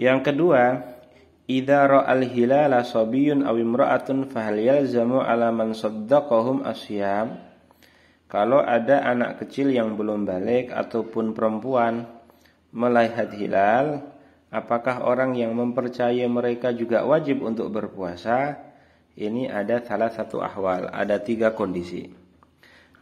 Yang kedua, idza ra'al hilala sabiyun aw imra'atun hal yalzamu ala man saddaqahum asyam. Kalau ada anak kecil yang belum balik ataupun perempuan melihat hilal, apakah orang yang mempercayai mereka juga wajib untuk berpuasa? Ini ada salah satu ahwal, ada tiga kondisi.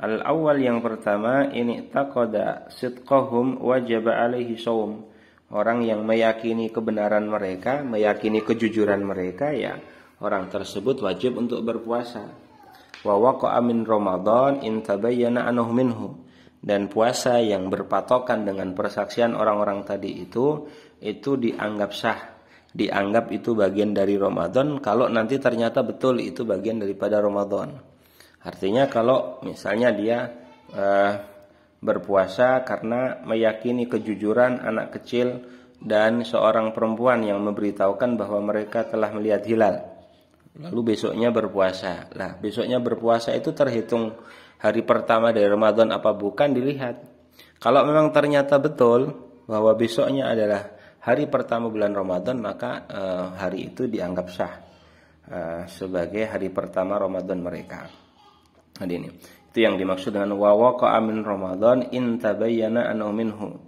Al awal yang pertama ini takoda sitqahum wajib alaihi saum Orang yang meyakini kebenaran mereka, meyakini kejujuran mereka ya orang tersebut wajib untuk berpuasa. Wa amin Ramadan anuh minhu. Dan puasa yang berpatokan dengan persaksian orang-orang tadi itu itu dianggap sah, dianggap itu bagian dari Ramadan kalau nanti ternyata betul itu bagian daripada Ramadan. Artinya kalau misalnya dia uh, berpuasa karena meyakini kejujuran anak kecil dan seorang perempuan yang memberitahukan bahwa mereka telah melihat hilal. Lalu besoknya berpuasa. Nah, besoknya berpuasa itu terhitung hari pertama dari Ramadan apa bukan dilihat. Kalau memang ternyata betul bahwa besoknya adalah hari pertama bulan Ramadan, maka eh, hari itu dianggap sah eh, sebagai hari pertama Ramadan mereka. Hari ini. Itu yang dimaksud dengan wawaqa amin Ramadan in tabayyana anu minhu.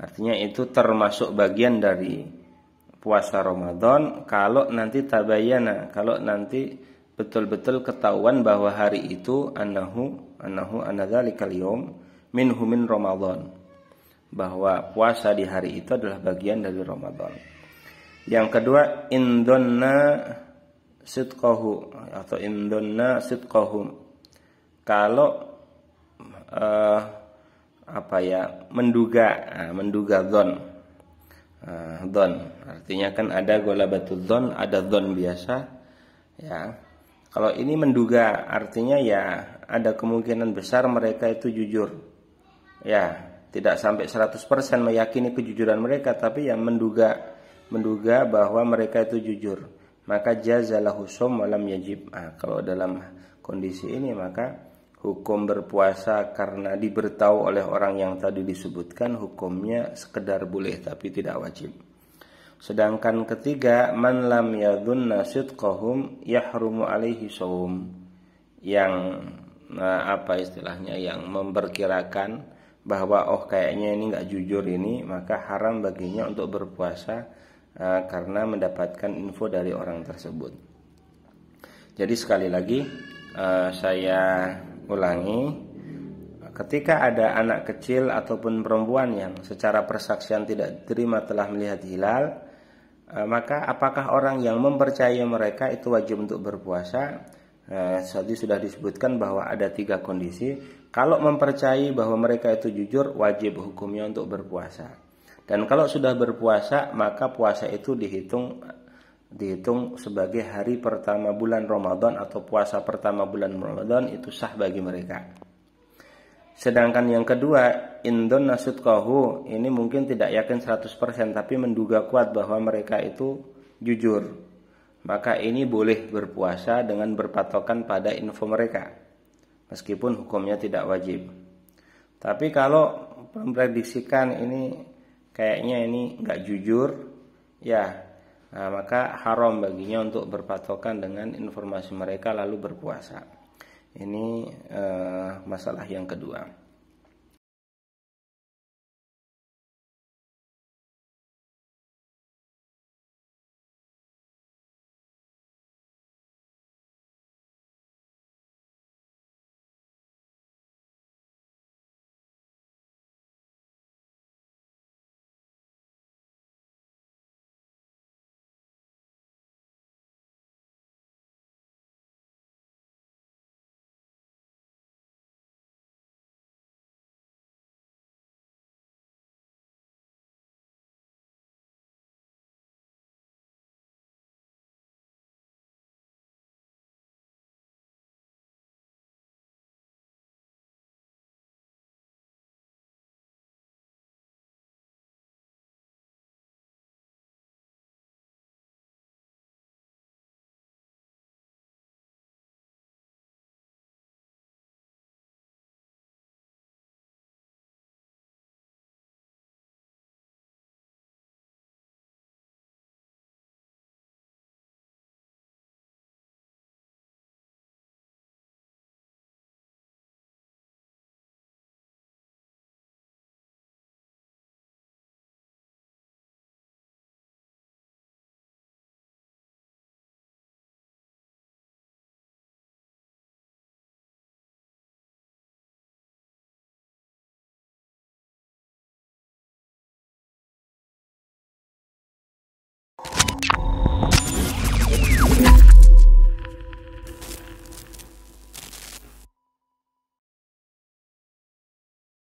Artinya itu termasuk bagian dari puasa Ramadan kalau nanti tabayana, kalau nanti betul-betul ketahuan bahwa hari itu anahu anahu anadzalikal yaum minhu min Ramadan. Bahwa puasa di hari itu adalah bagian dari Ramadan. Yang kedua indonna sitkohu atau indonna sitkohum kalau uh, apa ya menduga nah, menduga don uh, ah, don artinya kan ada gola batu don ada don biasa ya kalau ini menduga artinya ya ada kemungkinan besar mereka itu jujur ya tidak sampai 100% meyakini kejujuran mereka tapi yang menduga menduga bahwa mereka itu jujur maka jazalahu sum malam yajib nah, kalau dalam kondisi ini maka hukum berpuasa karena diberitahu oleh orang yang tadi disebutkan hukumnya sekedar boleh tapi tidak wajib. Sedangkan ketiga man lam yadhunna sidqahum yahrumu alaihi shaum yang nah, apa istilahnya yang memperkirakan bahwa oh kayaknya ini nggak jujur ini maka haram baginya untuk berpuasa uh, karena mendapatkan info dari orang tersebut. Jadi sekali lagi uh, saya ulangi ketika ada anak kecil ataupun perempuan yang secara persaksian tidak terima telah melihat hilal eh, maka apakah orang yang mempercayai mereka itu wajib untuk berpuasa eh, tadi sudah disebutkan bahwa ada tiga kondisi kalau mempercayai bahwa mereka itu jujur wajib hukumnya untuk berpuasa dan kalau sudah berpuasa maka puasa itu dihitung dihitung sebagai hari pertama bulan Ramadan atau puasa pertama bulan Ramadan itu sah bagi mereka. Sedangkan yang kedua, Indon Nasutkohu, ini mungkin tidak yakin 100% tapi menduga kuat bahwa mereka itu jujur. Maka ini boleh berpuasa dengan berpatokan pada info mereka. Meskipun hukumnya tidak wajib. Tapi kalau memprediksikan ini kayaknya ini nggak jujur, ya Nah, maka haram baginya untuk berpatokan dengan informasi mereka lalu berpuasa. Ini uh, masalah yang kedua.